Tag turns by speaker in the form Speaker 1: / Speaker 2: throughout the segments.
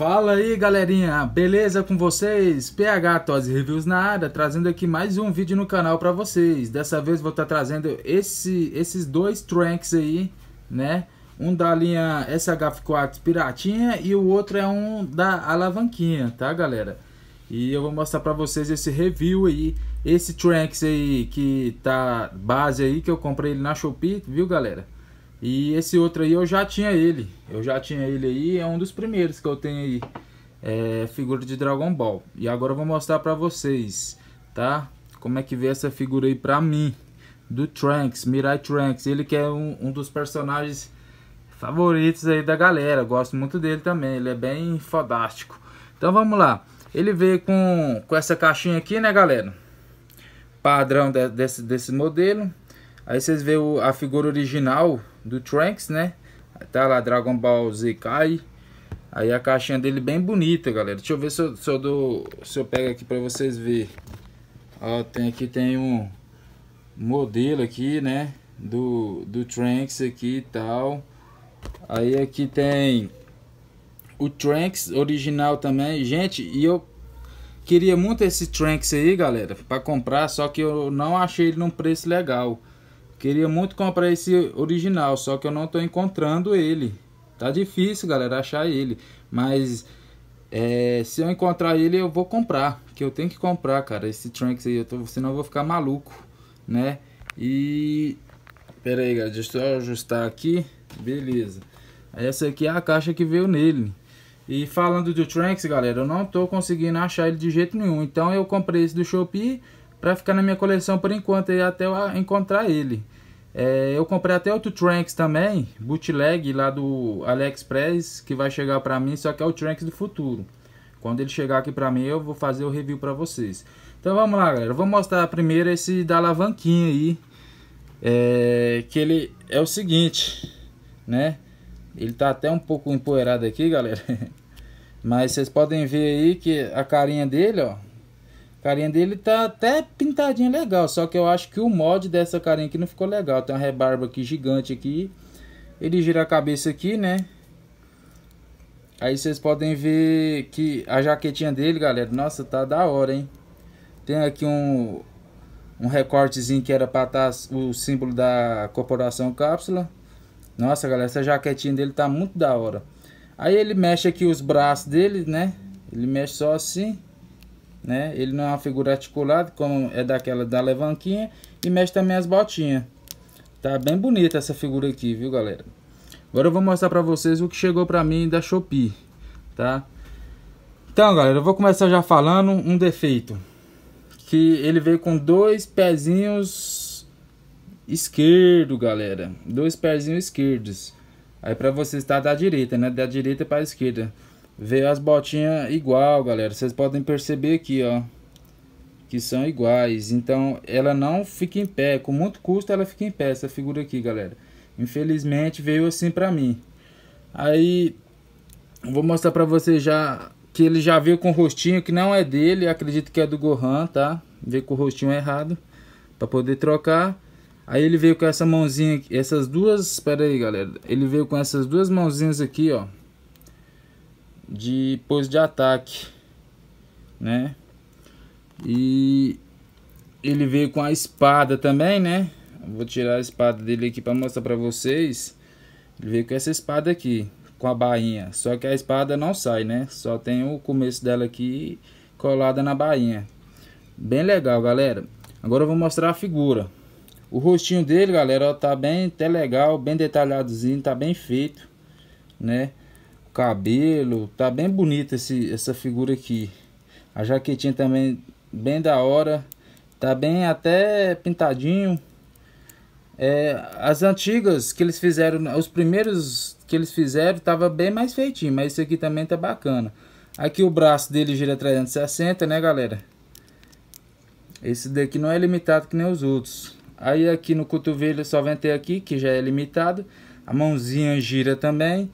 Speaker 1: Fala aí galerinha, beleza com vocês? PH Tose Reviews na área, trazendo aqui mais um vídeo no canal para vocês. Dessa vez vou estar tá trazendo esse, esses dois tranks aí, né? Um da linha SH4 Piratinha e o outro é um da Alavanquinha, tá galera? E eu vou mostrar para vocês esse review aí, esse tranks aí que tá base aí, que eu comprei ele na Shopee, viu galera? E esse outro aí eu já tinha ele. Eu já tinha ele aí, é um dos primeiros que eu tenho aí. É, figura de Dragon Ball. E agora eu vou mostrar pra vocês, tá? Como é que vê essa figura aí pra mim. Do Trunks, Mirai Trunks. Ele que é um, um dos personagens favoritos aí da galera. Eu gosto muito dele também, ele é bem fodástico. Então vamos lá. Ele veio com, com essa caixinha aqui, né galera? Padrão de, desse, desse modelo. Aí vocês vê o, a figura original do Trunks, né? Tá lá Dragon Ball Z Kai. Aí a caixinha dele bem bonita, galera. Deixa eu ver se eu, se eu, dou, se eu pego aqui pra vocês verem. Ó, tem aqui tem um modelo aqui, né? Do, do Trunks aqui e tal. Aí aqui tem o Trunks original também. Gente, e eu queria muito esse Trunks aí, galera, para comprar, só que eu não achei ele num preço legal. Queria muito comprar esse original, só que eu não estou encontrando ele. Tá difícil, galera, achar ele. Mas é, se eu encontrar ele, eu vou comprar. Que eu tenho que comprar, cara, esse Trunks aí. Eu tô, senão eu vou ficar maluco, né? E... Pera aí, galera. Deixa eu ajustar aqui. Beleza. Essa aqui é a caixa que veio nele. E falando do Trunks, galera, eu não tô conseguindo achar ele de jeito nenhum. Então eu comprei esse do Shopee para ficar na minha coleção por enquanto e até eu encontrar ele. É, eu comprei até outro Tranks também, bootleg lá do AliExpress, que vai chegar para mim, só que é o Tranks do futuro. Quando ele chegar aqui para mim, eu vou fazer o review para vocês. Então vamos lá, galera. Eu vou mostrar primeiro esse da alavanquinha aí. É, que ele é o seguinte, né? Ele tá até um pouco empoeirado aqui, galera. Mas vocês podem ver aí que a carinha dele, ó. A carinha dele tá até pintadinha legal, só que eu acho que o mod dessa carinha aqui não ficou legal. Tem uma rebarba aqui gigante aqui. Ele gira a cabeça aqui, né? Aí vocês podem ver que a jaquetinha dele, galera, nossa, tá da hora, hein? Tem aqui um, um recortezinho que era para estar tá o símbolo da corporação cápsula. Nossa, galera, essa jaquetinha dele tá muito da hora. Aí ele mexe aqui os braços dele, né? Ele mexe só assim né? Ele não é uma figura articulada, como é daquela da levanquinha, e mexe também as botinhas. Tá bem bonita essa figura aqui, viu, galera? Agora eu vou mostrar pra vocês o que chegou pra mim da Shopee, tá? Então, galera, eu vou começar já falando um defeito. Que ele veio com dois pezinhos esquerdo, galera. Dois pezinhos esquerdos. Aí pra vocês tá da direita, né? Da direita pra esquerda. Veio as botinhas igual, galera. Vocês podem perceber aqui, ó. Que são iguais. Então, ela não fica em pé. Com muito custo, ela fica em pé, essa figura aqui, galera. Infelizmente, veio assim pra mim. Aí, vou mostrar pra vocês já... Que ele já veio com o rostinho que não é dele. Acredito que é do Gohan, tá? Veio com o rostinho errado. Pra poder trocar. Aí ele veio com essa mãozinha, essas duas, pera aí galera, ele veio com essas duas mãozinhas aqui, ó, de pose de ataque, né? E ele veio com a espada também, né? Vou tirar a espada dele aqui para mostrar para vocês. Ele veio com essa espada aqui, com a bainha. Só que a espada não sai, né? Só tem o começo dela aqui colada na bainha. Bem legal, galera. Agora eu vou mostrar a figura. O rostinho dele, galera, ó, tá bem até legal, bem detalhadozinho, tá bem feito, né? cabelo. Tá bem bonita essa figura aqui. A jaquetinha também bem da hora. Tá bem até pintadinho. É, as antigas que eles fizeram, os primeiros que eles fizeram, tava bem mais feitinho, mas esse aqui também tá bacana. Aqui o braço dele gira 360, né, galera? Esse daqui não é limitado que nem os outros. Aí aqui no cotovelo só ventei aqui, que já é limitado. A mãozinha gira também.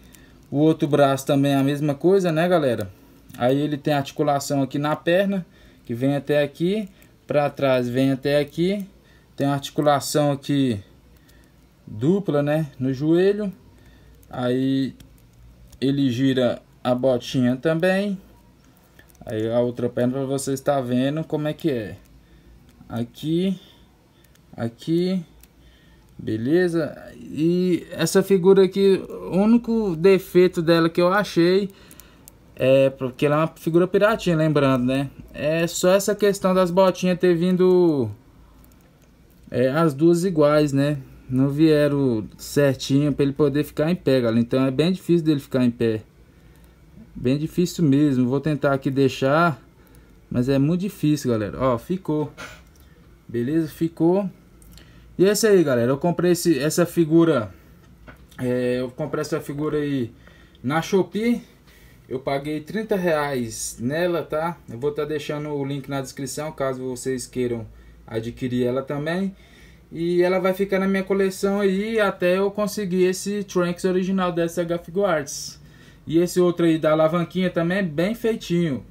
Speaker 1: O outro braço também é a mesma coisa, né, galera? Aí ele tem articulação aqui na perna, que vem até aqui, para trás vem até aqui. Tem articulação aqui dupla, né, no joelho. Aí ele gira a botinha também. Aí a outra perna para você estar vendo como é que é. Aqui, aqui, beleza? E essa figura aqui o único defeito dela que eu achei é porque ela é uma figura piratinha, lembrando, né? É só essa questão das botinhas ter vindo é, as duas iguais, né? Não vieram certinho para ele poder ficar em pé, galera. Então é bem difícil dele ficar em pé. Bem difícil mesmo. Vou tentar aqui deixar, mas é muito difícil, galera. Ó, ficou. Beleza? Ficou. E é isso aí, galera. Eu comprei esse, essa figura é, eu comprei essa figura aí na Shopee. Eu paguei 30 reais nela, tá? Eu vou estar tá deixando o link na descrição, caso vocês queiram adquirir ela também. E ela vai ficar na minha coleção aí até eu conseguir esse Trunks original da SH Arts. E esse outro aí da alavanquinha também, é bem feitinho.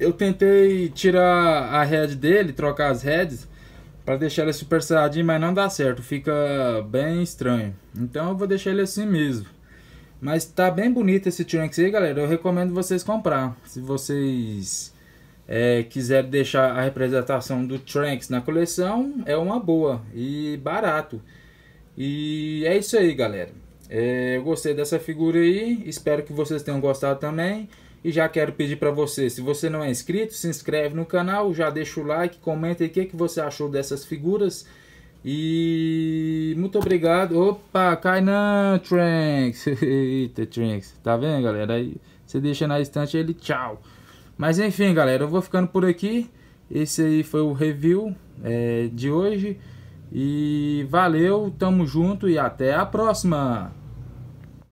Speaker 1: Eu tentei tirar a head dele, trocar as heads, para deixar ele super saiyajin, mas não dá certo, fica bem estranho. Então eu vou deixar ele assim mesmo. Mas tá bem bonito esse Trunks aí, galera. Eu recomendo vocês comprar. Se vocês é, quiserem deixar a representação do Trunks na coleção, é uma boa e barato. E é isso aí, galera. É, eu gostei dessa figura aí. Espero que vocês tenham gostado também. E já quero pedir para você, se você não é inscrito, se inscreve no canal, já deixa o like, comenta aí o que, que você achou dessas figuras. E muito obrigado. Opa, cai não, Tranks. Eita, Tranks. Tá vendo, galera? Aí você deixa na estante ele, tchau. Mas enfim, galera, eu vou ficando por aqui. Esse aí foi o review é, de hoje. E valeu, tamo junto e até a próxima!